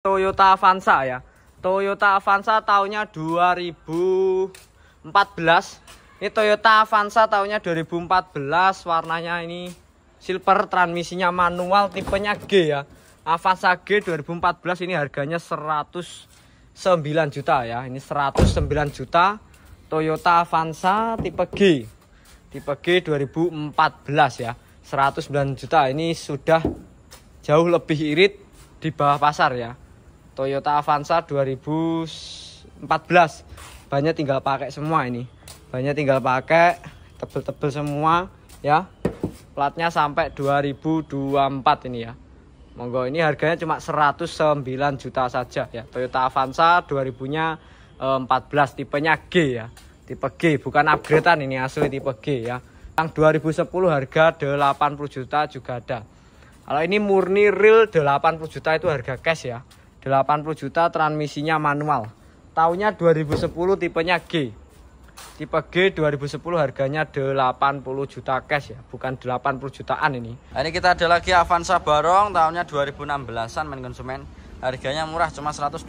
Toyota Avanza ya Toyota Avanza tahunnya 2014 ini Toyota Avanza tahunnya 2014 warnanya ini silver transmisinya manual tipenya G ya Avanza G 2014 ini harganya 109 juta ya ini 109 juta Toyota Avanza tipe G tipe G 2014 ya 109 juta ini sudah jauh lebih irit di bawah pasar ya Toyota Avanza 2014 banyak tinggal pakai semua ini banyak tinggal pakai tebel-tebel semua ya platnya sampai 2024 ini ya monggo ini harganya cuma 109 juta saja ya Toyota Avanza 2000 nya 14 tipenya G ya tipe G bukan upgradean ini asli tipe G ya yang 2010 harga 80 juta juga ada kalau ini murni real 80 juta itu harga cash ya 80 juta transmisinya manual tahunnya 2010 tipenya G tipe G 2010 harganya 80 juta cash ya bukan 80 jutaan ini nah, ini kita ada lagi Avanza Barong tahunnya 2016an main konsumen harganya murah cuma 129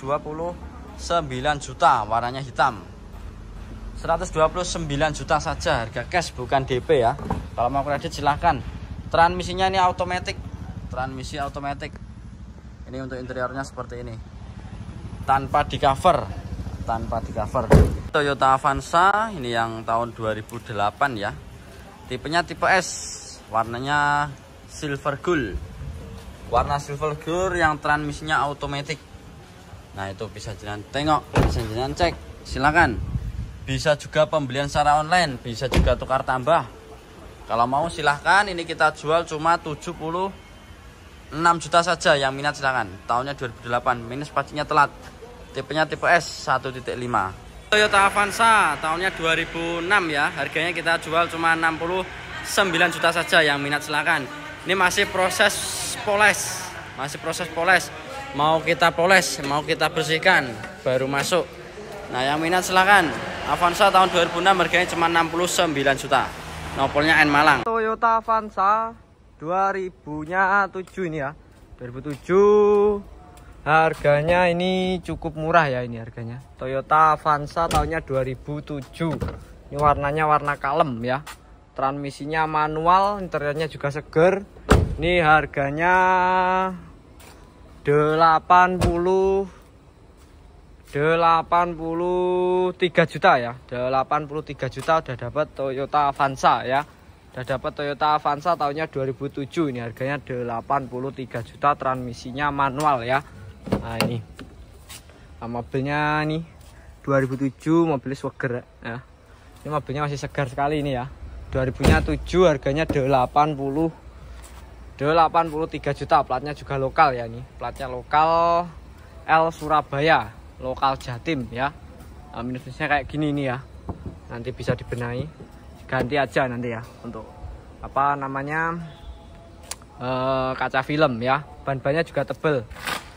juta warnanya hitam 129 juta saja harga cash bukan DP ya kalau mau kredit silahkan transmisinya ini automatic transmisi automatic ini untuk interiornya seperti ini tanpa di cover tanpa di cover Toyota Avanza ini yang tahun 2008 ya tipenya tipe S warnanya silver gold warna silver gold yang transmisinya automatic nah itu bisa jalan tengok bisa jalan cek silakan bisa juga pembelian secara online bisa juga tukar tambah kalau mau silahkan ini kita jual cuma 70 6 juta saja yang minat silahkan tahunnya 2008 minus pajaknya telat tipenya tipe S 1.5 Toyota Avanza tahunnya 2006 ya harganya kita jual cuma 69 juta saja yang minat silahkan ini masih proses poles masih proses poles mau kita poles mau kita bersihkan baru masuk nah yang minat silahkan Avanza tahun 2006 harganya cuma 69 juta nopolnya N Malang Toyota Avanza 2000-nya 7 ini ya. 2007. Harganya ini cukup murah ya ini harganya. Toyota Avanza tahunnya 2007. Ini warnanya warna kalem ya. Transmisinya manual, interiornya juga seger. Ini harganya 80 83 juta ya 83 juta udah dapat Toyota Avanza ya Udah dapat Toyota Avanza tahunnya 2007 ini harganya 83 juta transmisinya manual ya. Nah ini. Nah, mobilnya nih 2007 mobilis Swagger ya. Ini mobilnya masih segar sekali ini ya. 2007 harganya 80 83 juta platnya juga lokal ya nih. Platnya lokal L Surabaya, lokal Jatim ya. Nah, minusnya kayak gini nih ya. Nanti bisa dibenahi ganti aja nanti ya untuk apa namanya uh, kaca film ya ban-bannya juga tebel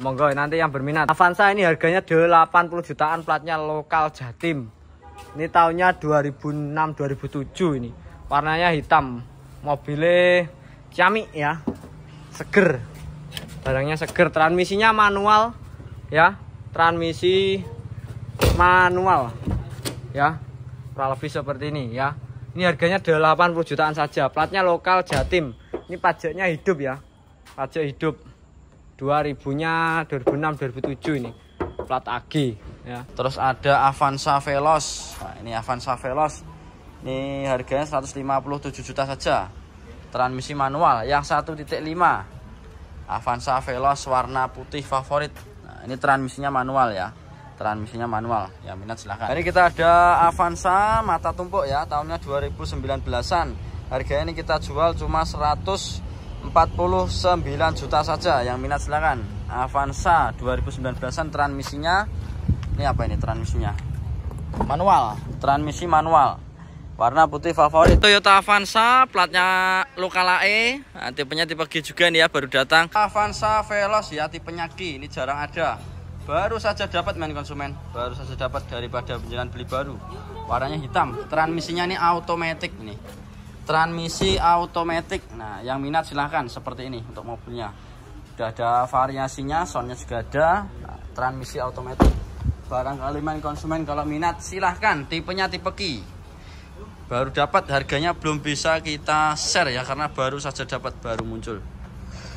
monggo nanti yang berminat Avanza ini harganya 80 jutaan platnya lokal Jatim ini tahunnya 2006-2007 ini warnanya hitam mobilnya Ciami ya seger barangnya seger transmisinya manual ya transmisi manual ya kurang lebih seperti ini ya ini harganya 80 jutaan saja. Platnya lokal Jatim. Ini pajaknya hidup ya. Pajak hidup. 2000-nya 2006 2007 ini. Plat AG ya. Terus ada Avanza Veloz. Nah, ini Avanza Veloz. Ini harganya 157 juta saja. Transmisi manual yang 1.5. Avanza Veloz warna putih favorit. Nah, ini transmisinya manual ya transmisinya manual ya minat silahkan ini kita ada Avanza mata tumpuk ya tahunnya 2019an harganya ini kita jual cuma 149 juta saja yang minat silahkan Avanza 2019an transmisinya ini apa ini transmisinya manual transmisi manual warna putih favorit Toyota Avanza platnya lokal AE nah, tipenya tipe G juga nih ya baru datang Avanza Veloz ya tipenya G ini jarang ada baru saja dapat main konsumen baru saja dapat daripada penjalan beli baru warnanya hitam transmisinya ini automatic nih transmisi automatic nah yang minat silahkan seperti ini untuk mobilnya udah ada variasinya soundnya juga ada nah, transmisi automatic barangkali main konsumen kalau minat silahkan tipenya tipe key baru dapat harganya belum bisa kita share ya karena baru saja dapat baru muncul